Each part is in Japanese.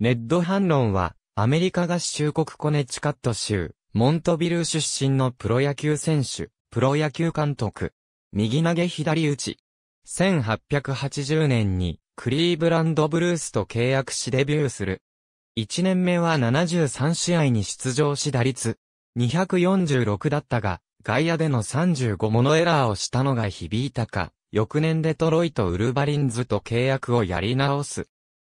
ネッド・ハンロンは、アメリカ合衆国コネチカット州、モントビル出身のプロ野球選手、プロ野球監督。右投げ左打ち。1880年に、クリーブランド・ブルースと契約しデビューする。1年目は73試合に出場し打率、246だったが、外野での35ものエラーをしたのが響いたか、翌年デトロイト・ウルバリンズと契約をやり直す。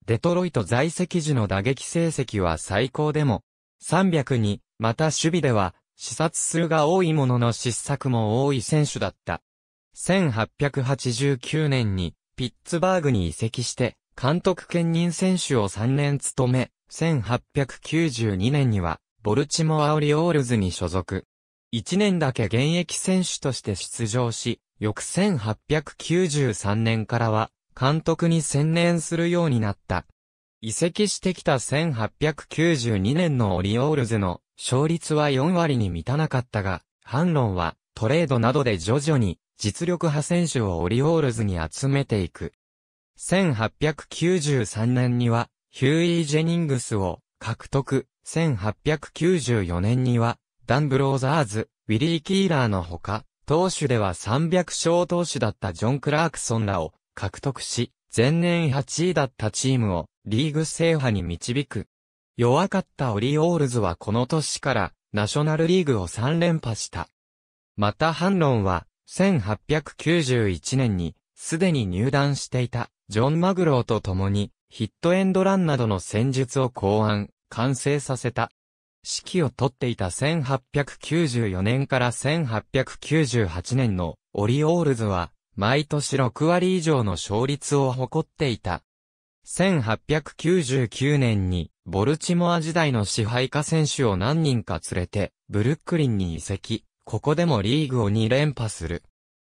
デトロイト在籍時の打撃成績は最高でも、3 0 2に、また守備では、視察数が多いものの失策も多い選手だった。1889年に、ピッツバーグに移籍して、監督兼任選手を3年務め、1892年には、ボルチモアオリオールズに所属。1年だけ現役選手として出場し、翌1893年からは、監督に専念するようになった。移籍してきた1892年のオリオールズの勝率は4割に満たなかったが、反論はトレードなどで徐々に実力派選手をオリオールズに集めていく。1893年にはヒューイー・ジェニングスを獲得。1894年にはダンブローザーズ、ウィリー・キーラーのほか、投手では300勝投手だったジョン・クラークソンらを獲得し、前年8位だったチームをリーグ制覇に導く。弱かったオリオールズはこの年からナショナルリーグを3連覇した。また反論は1891年にすでに入団していたジョン・マグローと共にヒットエンドランなどの戦術を考案、完成させた。指揮を取っていた1894年から1898年のオリオールズは毎年6割以上の勝率を誇っていた。1899年に、ボルチモア時代の支配下選手を何人か連れて、ブルックリンに移籍、ここでもリーグを2連覇する。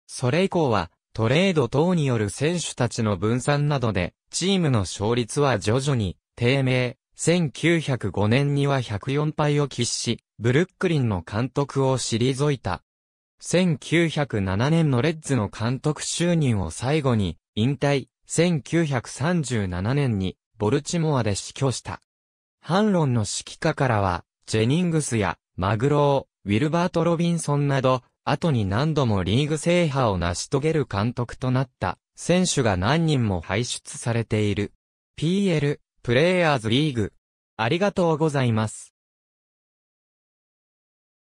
それ以降は、トレード等による選手たちの分散などで、チームの勝率は徐々に、低迷。1905年には104敗を喫し、ブルックリンの監督を退いた。1907年のレッズの監督就任を最後に引退、1937年にボルチモアで死去した。反論の指揮下からは、ジェニングスやマグロー、ウィルバート・ロビンソンなど、後に何度もリーグ制覇を成し遂げる監督となった選手が何人も輩出されている。PL、プレイヤーズリーグ。ありがとうございます。